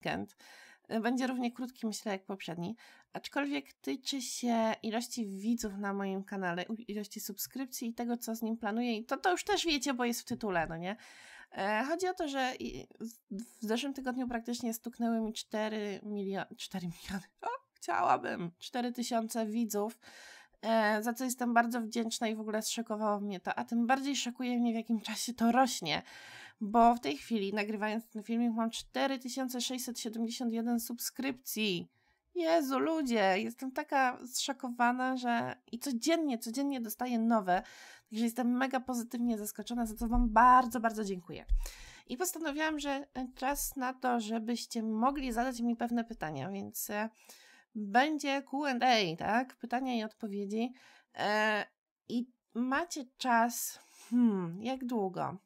weekend. Y, będzie równie krótki, myślę, jak poprzedni, aczkolwiek tyczy się ilości widzów na moim kanale, ilości subskrypcji i tego, co z nim planuję. I to, to już też wiecie, bo jest w tytule, no nie? E, chodzi o to, że w zeszłym tygodniu praktycznie stuknęły mi 4 miliony, 4 miliony, o, chciałabym, 4 tysiące widzów e, za co jestem bardzo wdzięczna i w ogóle zszokowało mnie to, a tym bardziej szokuje mnie, w jakim czasie to rośnie bo w tej chwili, nagrywając ten filmik, mam 4671 subskrypcji. Jezu, ludzie, jestem taka zszokowana, że i codziennie, codziennie dostaję nowe, także jestem mega pozytywnie zaskoczona, za co Wam bardzo, bardzo dziękuję. I postanowiłam, że e, czas na to, żebyście mogli zadać mi pewne pytania, więc e, będzie QA, tak? Pytania i odpowiedzi. E, I macie czas, hmm, jak długo?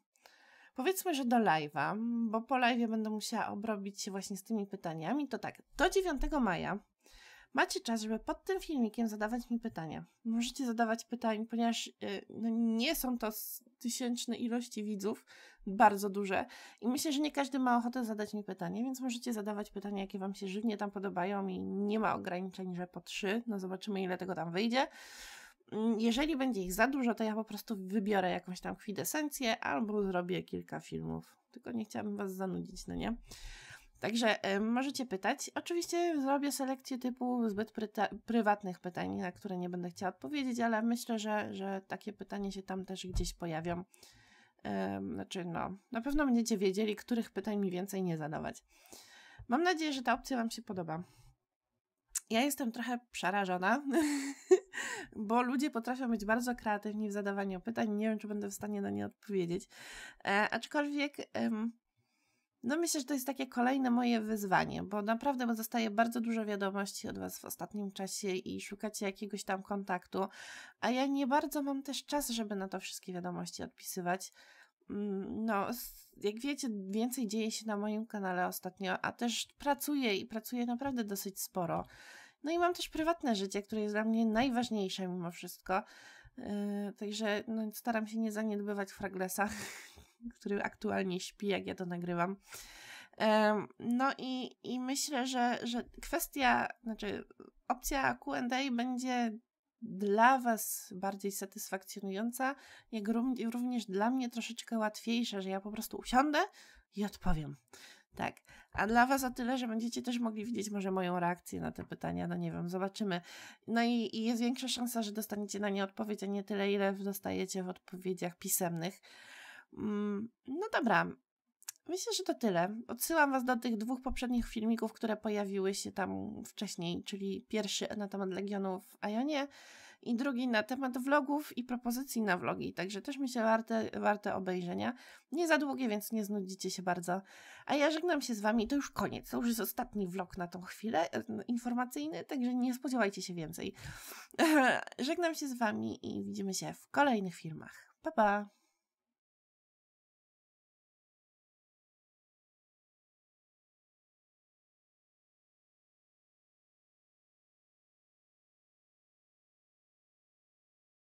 Powiedzmy, że do live'a, bo po live'ie będę musiała obrobić się właśnie z tymi pytaniami. To tak, do 9 maja macie czas, żeby pod tym filmikiem zadawać mi pytania. Możecie zadawać pytań, ponieważ y, no, nie są to tysięczne ilości widzów, bardzo duże i myślę, że nie każdy ma ochotę zadać mi pytanie, więc możecie zadawać pytania, jakie Wam się żywnie tam podobają i nie ma ograniczeń, że po trzy, no zobaczymy ile tego tam wyjdzie jeżeli będzie ich za dużo, to ja po prostu wybiorę jakąś tam kwidesencję albo zrobię kilka filmów. Tylko nie chciałabym Was zanudzić, no nie? Także y, możecie pytać. Oczywiście zrobię selekcję typu zbyt prywatnych pytań, na które nie będę chciała odpowiedzieć, ale myślę, że, że takie pytania się tam też gdzieś pojawią. Y, znaczy, no, na pewno będziecie wiedzieli, których pytań mi więcej nie zadawać. Mam nadzieję, że ta opcja Wam się podoba ja jestem trochę przerażona, bo ludzie potrafią być bardzo kreatywni w zadawaniu pytań. Nie wiem, czy będę w stanie na nie odpowiedzieć. E, aczkolwiek. no myślę, że to jest takie kolejne moje wyzwanie, bo naprawdę bo dostaję bardzo dużo wiadomości od Was w ostatnim czasie i szukacie jakiegoś tam kontaktu, a ja nie bardzo mam też czas, żeby na to wszystkie wiadomości odpisywać. Mm, no, jak wiecie, więcej dzieje się na moim kanale ostatnio, a też pracuję i pracuję naprawdę dosyć sporo. No i mam też prywatne życie, które jest dla mnie najważniejsze mimo wszystko. Yy, także no, staram się nie zaniedbywać Fraglesa, który aktualnie śpi, jak ja to nagrywam. no i, i myślę, że, że kwestia, znaczy opcja QA będzie dla Was bardziej satysfakcjonująca, jak również dla mnie troszeczkę łatwiejsza, że ja po prostu usiądę i odpowiem. Tak. A dla Was o tyle, że będziecie też mogli widzieć może moją reakcję na te pytania, no nie wiem, zobaczymy. No i, i jest większa szansa, że dostaniecie na nie odpowiedź, a nie tyle, ile dostajecie w odpowiedziach pisemnych. Mm, no dobra, Myślę, że to tyle. Odsyłam Was do tych dwóch poprzednich filmików, które pojawiły się tam wcześniej, czyli pierwszy na temat Legionu w Ionie i drugi na temat vlogów i propozycji na vlogi, także też mi się warte, warte obejrzenia. Nie za długie, więc nie znudzicie się bardzo. A ja żegnam się z Wami, to już koniec, to już jest ostatni vlog na tą chwilę, informacyjny, także nie spodziewajcie się więcej. żegnam się z Wami i widzimy się w kolejnych filmach. Pa, pa!